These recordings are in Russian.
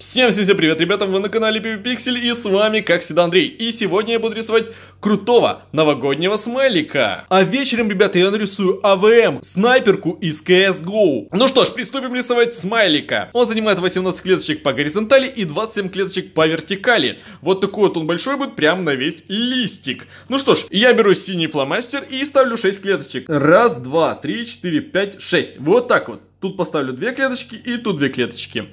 Всем всем всем привет, ребята, вы на канале Пиксель и с вами, как всегда, Андрей. И сегодня я буду рисовать крутого новогоднего смайлика. А вечером, ребята, я нарисую АВМ, снайперку из CSGO. Ну что ж, приступим рисовать смайлика. Он занимает 18 клеточек по горизонтали и 27 клеточек по вертикали. Вот такой вот он большой будет, прямо на весь листик. Ну что ж, я беру синий фломастер и ставлю 6 клеточек. Раз, два, три, четыре, пять, шесть. Вот так вот. Тут поставлю две клеточки и тут две клеточки.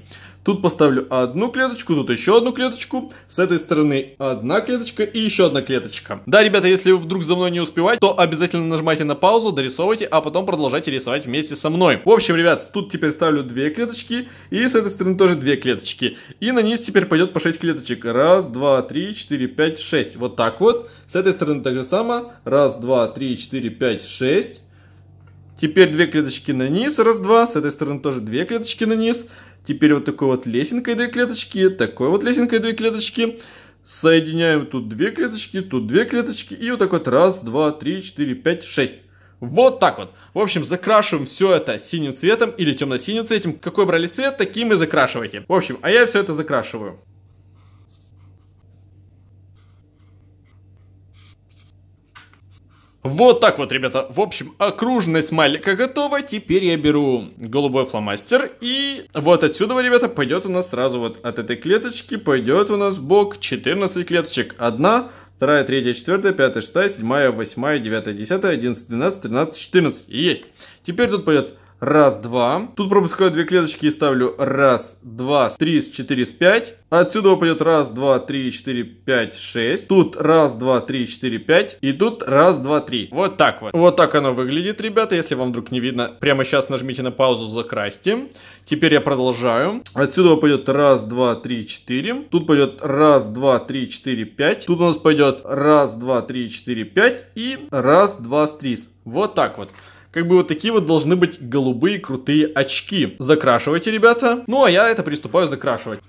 Тут поставлю одну клеточку, тут еще одну клеточку. С этой стороны одна клеточка и еще одна клеточка. Да, ребята, если вы вдруг за мной не успеваете, то обязательно нажимайте на паузу, дорисовывайте, а потом продолжайте рисовать вместе со мной. В общем, ребят, тут теперь ставлю две клеточки и с этой стороны тоже две клеточки. И на низ теперь пойдет по 6 клеточек. Раз, два, три, четыре, пять, шесть. Вот так вот. С этой стороны так же само. Раз, два, три, четыре, пять, шесть. Теперь две клеточки на низ, раз, два. С этой стороны тоже две клеточки на низ. Теперь вот такой вот лесенкой две клеточки, такой вот лесенкой две клеточки. Соединяем тут две клеточки, тут две клеточки. И вот так вот раз, два, три, четыре, пять, шесть. Вот так вот. В общем, закрашиваем все это синим цветом или темно-синим цветом. Какой брали цвет, таким и закрашивайте. В общем, а я все это закрашиваю. Вот так вот, ребята. В общем, окружность смайлика готова. Теперь я беру голубой фломастер. И вот отсюда, ребята, пойдет у нас сразу вот от этой клеточки пойдет у нас бок 14 клеточек. Одна, вторая, третья, четвертая, пятая, шестая, седьмая, восьмая, девятая, десятая, одиннадцатая, двенадцатая, тринадцатая, четырнадцатая. Есть. Теперь тут пойдет Раз, два. Тут пропускаю две клеточки и ставлю раз, два, три, четыре, пять. Отсюда упадет раз, два, три, четыре, пять, шесть. Тут раз, два, три, четыре, пять. И тут раз, два, три. Вот так вот. Вот так оно выглядит, ребята. Если вам вдруг не видно, прямо сейчас нажмите на паузу, закрасьте. Теперь я продолжаю. Отсюда пойдет раз, два, три, четыре. Тут пойдет раз, два, три, четыре, пять. Тут у нас пойдет раз, два, три, четыре, пять. И раз, два, три. Вот так вот. Как бы вот такие вот должны быть голубые крутые очки. Закрашивайте, ребята. Ну, а я это приступаю закрашивать.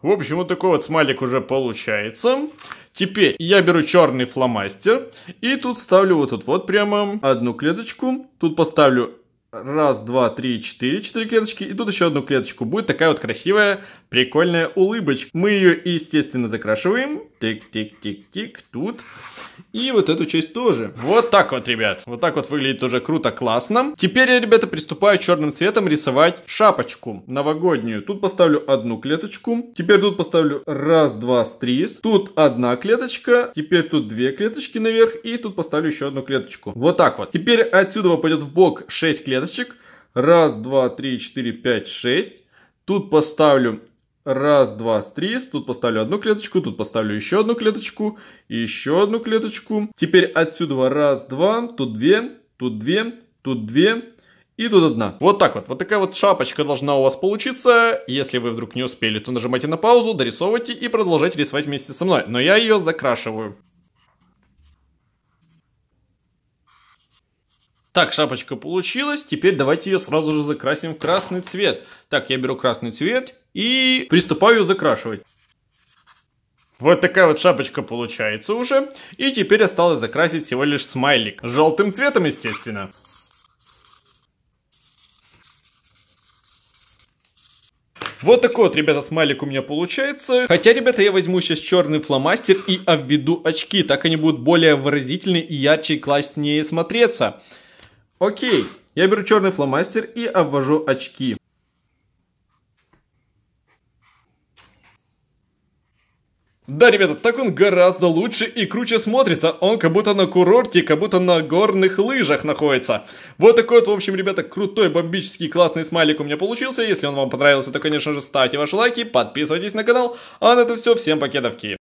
В общем, вот такой вот смайлик уже получается. Теперь я беру черный фломастер и тут ставлю вот тут вот прямо одну клеточку. Тут поставлю Раз, два, три, четыре, четыре клеточки. И тут еще одну клеточку. Будет такая вот красивая, прикольная улыбочка. Мы ее, естественно, закрашиваем. Тик-тик-тик-тик, тут. И вот эту часть тоже. Вот так вот, ребят. Вот так вот выглядит тоже круто, классно. Теперь я, ребята, приступаю черным цветом рисовать шапочку новогоднюю. Тут поставлю одну клеточку. Теперь тут поставлю раз, два, стрис. Тут одна клеточка. Теперь тут две клеточки наверх. И тут поставлю еще одну клеточку. Вот так вот. Теперь отсюда пойдет в бок 6 клеточек клеточек. Раз, два, три, четыре, пять, шесть. Тут поставлю раз, два, три. Тут поставлю одну клеточку, тут поставлю еще одну клеточку, и еще одну клеточку. Теперь отсюда раз, два, тут две, тут две, тут две, и тут одна. Вот так вот. Вот такая вот шапочка должна у вас получиться. Если вы вдруг не успели, то нажимайте на паузу, дорисовывайте и продолжайте рисовать вместе со мной. Но я ее закрашиваю. Так, шапочка получилась, теперь давайте ее сразу же закрасим в красный цвет. Так, я беру красный цвет и приступаю ее закрашивать. Вот такая вот шапочка получается уже. И теперь осталось закрасить всего лишь смайлик. Желтым цветом, естественно. Вот такой вот, ребята, смайлик у меня получается. Хотя, ребята, я возьму сейчас черный фломастер и обведу очки. Так они будут более выразительны и ярче и класснее смотреться. Окей, я беру черный фломастер и обвожу очки. Да, ребята, так он гораздо лучше и круче смотрится. Он как будто на курорте, как будто на горных лыжах находится. Вот такой вот, в общем, ребята, крутой, бомбический, классный смайлик у меня получился. Если он вам понравился, то, конечно же, ставьте ваши лайки, подписывайтесь на канал. А на это все, всем пакетовки.